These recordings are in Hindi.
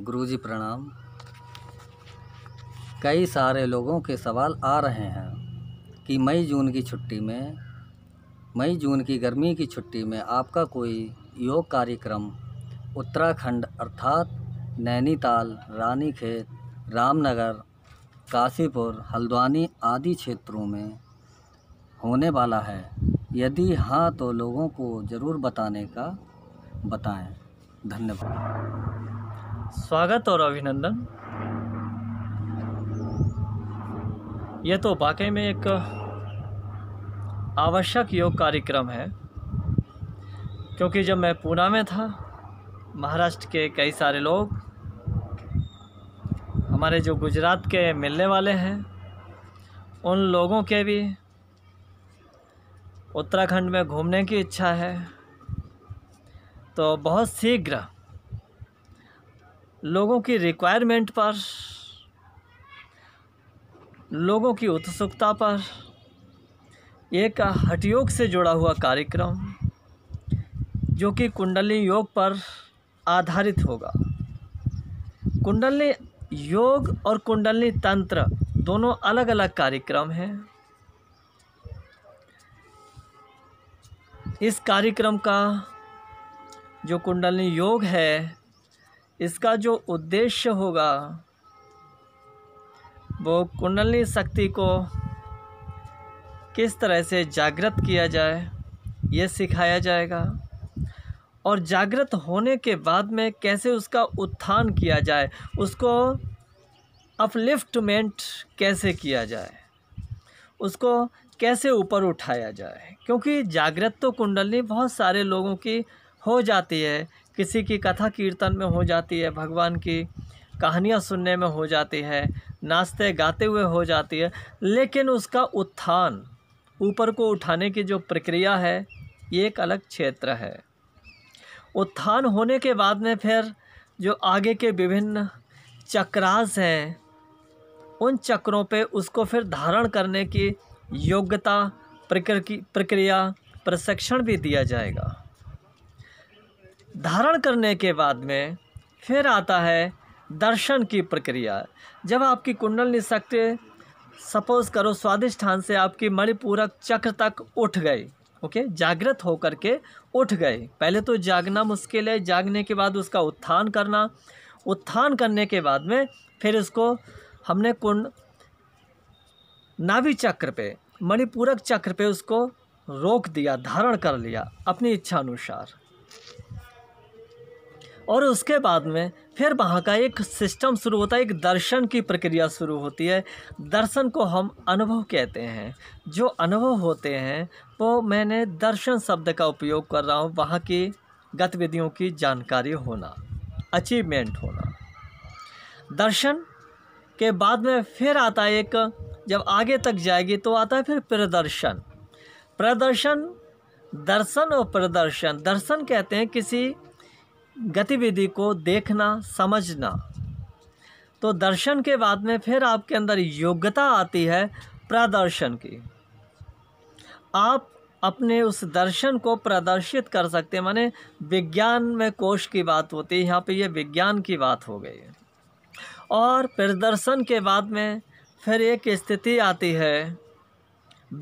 गुरु जी प्रणाम कई सारे लोगों के सवाल आ रहे हैं कि मई जून की छुट्टी में मई जून की गर्मी की छुट्टी में आपका कोई योग कार्यक्रम उत्तराखंड अर्थात नैनीताल रानीखेत रामनगर काशीपुर हल्द्वानी आदि क्षेत्रों में होने वाला है यदि हाँ तो लोगों को ज़रूर बताने का बताएं धन्यवाद स्वागत और अभिनंदन यह तो वाकई में एक आवश्यक योग कार्यक्रम है क्योंकि जब मैं पूना में था महाराष्ट्र के कई सारे लोग हमारे जो गुजरात के मिलने वाले हैं उन लोगों के भी उत्तराखंड में घूमने की इच्छा है तो बहुत शीघ्र लोगों की रिक्वायरमेंट पर लोगों की उत्सुकता पर एक हटयोग से जुड़ा हुआ कार्यक्रम जो कि कुंडली योग पर आधारित होगा कुंडली योग और कुंडली तंत्र दोनों अलग अलग कार्यक्रम हैं इस कार्यक्रम का जो कुंडली योग है इसका जो उद्देश्य होगा वो कुंडली शक्ति को किस तरह से जागृत किया जाए ये सिखाया जाएगा और जागृत होने के बाद में कैसे उसका उत्थान किया जाए उसको अपलिफ्टमेंट कैसे किया जाए उसको कैसे ऊपर उठाया जाए क्योंकि जागृत तो कुंडली बहुत सारे लोगों की हो जाती है किसी की कथा कीर्तन में हो जाती है भगवान की कहानियाँ सुनने में हो जाती है नाचते गाते हुए हो जाती है लेकिन उसका उत्थान ऊपर को उठाने की जो प्रक्रिया है ये एक अलग क्षेत्र है उत्थान होने के बाद में फिर जो आगे के विभिन्न चक्रास हैं उन चक्रों पे उसको फिर धारण करने की योग्यता प्रक्रिया प्रशिक्षण भी दिया जाएगा धारण करने के बाद में फिर आता है दर्शन की प्रक्रिया जब आपकी कुंडलनी शक्ति सपोज करो स्वादिष्ठान से आपकी मणिपूरक चक्र तक उठ गई ओके okay? जागृत होकर के उठ गए पहले तो जागना मुश्किल है जागने के बाद उसका उत्थान करना उत्थान करने के बाद में फिर इसको हमने कुंड नाभि चक्र पे मणिपूरक चक्र पे उसको रोक दिया धारण कर लिया अपनी इच्छा अनुसार और उसके बाद में फिर वहाँ का एक सिस्टम शुरू होता है एक दर्शन की प्रक्रिया शुरू होती है दर्शन को हम अनुभव कहते हैं जो अनुभव होते हैं वो मैंने दर्शन शब्द का उपयोग कर रहा हूँ वहाँ की गतिविधियों की जानकारी होना अचीवमेंट होना दर्शन के बाद में फिर आता है एक जब आगे तक जाएगी तो आता है फिर प्रदर्शन प्रदर्शन दर्शन और प्रदर्शन दर्शन कहते हैं किसी गतिविधि को देखना समझना तो दर्शन के बाद में फिर आपके अंदर योग्यता आती है प्रदर्शन की आप अपने उस दर्शन को प्रदर्शित कर सकते हैं माने विज्ञान में कोश की बात होती है यहाँ पे ये विज्ञान की बात हो गई और प्रदर्शन के बाद में फिर एक स्थिति आती है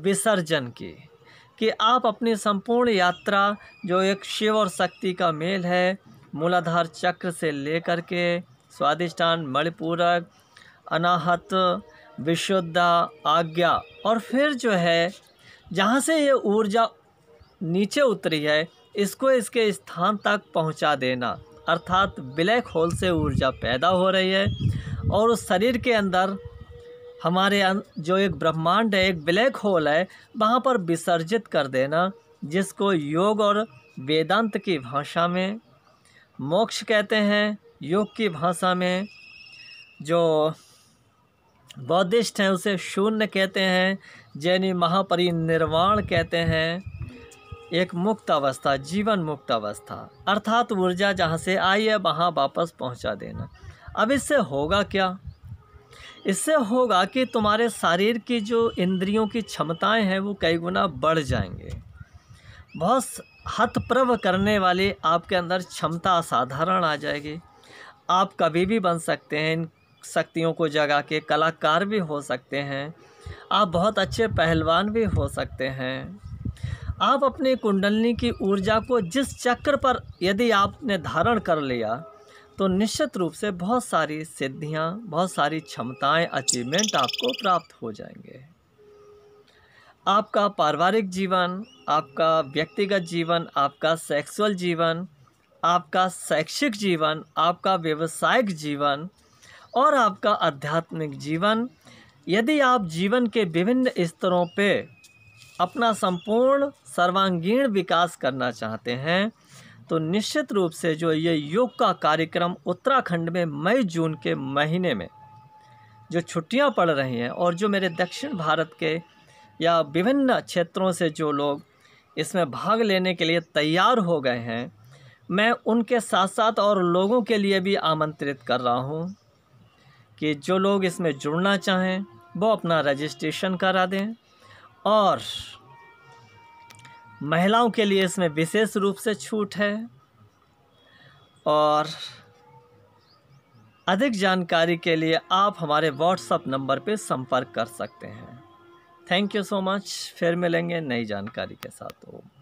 विसर्जन की कि आप अपनी संपूर्ण यात्रा जो एक शिव और शक्ति का मेल है मूलाधार चक्र से लेकर के स्वादिष्टान मणिपूरक अनाहत विशुद्धा आज्ञा और फिर जो है जहाँ से ये ऊर्जा नीचे उतरी है इसको इसके स्थान तक पहुँचा देना अर्थात ब्लैक होल से ऊर्जा पैदा हो रही है और उस शरीर के अंदर हमारे अं-, जो एक ब्रह्मांड है एक ब्लैक होल है वहाँ पर विसर्जित कर देना जिसको योग और वेदांत की भाषा में मोक्ष कहते हैं योग की भाषा में जो बौद्धिस्ट हैं उसे शून्य कहते हैं जैनी महापरिनिर्वाण कहते हैं एक मुक्त अवस्था जीवन मुक्त अवस्था अर्थात ऊर्जा जहाँ से आई है वहाँ वापस पहुँचा देना अब इससे होगा क्या इससे होगा कि तुम्हारे शरीर की जो इंद्रियों की क्षमताएं हैं वो कई गुना बढ़ जाएंगे बहुत हतप्रभ करने वाले आपके अंदर क्षमता असाधारण आ जाएगी आप कभी भी बन सकते हैं इन शक्तियों को जगा के कलाकार भी हो सकते हैं आप बहुत अच्छे पहलवान भी हो सकते हैं आप अपनी कुंडलनी की ऊर्जा को जिस चक्र पर यदि आपने धारण कर लिया तो निश्चित रूप से बहुत सारी सिद्धियाँ बहुत सारी क्षमताएं अचीवमेंट आपको प्राप्त हो जाएंगे आपका पारिवारिक जीवन आपका व्यक्तिगत जीवन आपका सेक्सुअल जीवन आपका शैक्षिक जीवन आपका व्यवसायिक जीवन और आपका आध्यात्मिक जीवन यदि आप जीवन के विभिन्न स्तरों पे अपना संपूर्ण सर्वांगीण विकास करना चाहते हैं तो निश्चित रूप से जो ये योग का कार्यक्रम उत्तराखंड में मई जून के महीने में जो छुट्टियां पड़ रही हैं और जो मेरे दक्षिण भारत के या विभिन्न क्षेत्रों से जो लोग इसमें भाग लेने के लिए तैयार हो गए हैं मैं उनके साथ साथ और लोगों के लिए भी आमंत्रित कर रहा हूँ कि जो लोग इसमें जुड़ना चाहें वो अपना रजिस्ट्रेशन करा दें और महिलाओं के लिए इसमें विशेष रूप से छूट है और अधिक जानकारी के लिए आप हमारे व्हाट्सएप नंबर पर संपर्क कर सकते हैं थैंक यू सो मच फिर मिलेंगे नई जानकारी के साथ ओम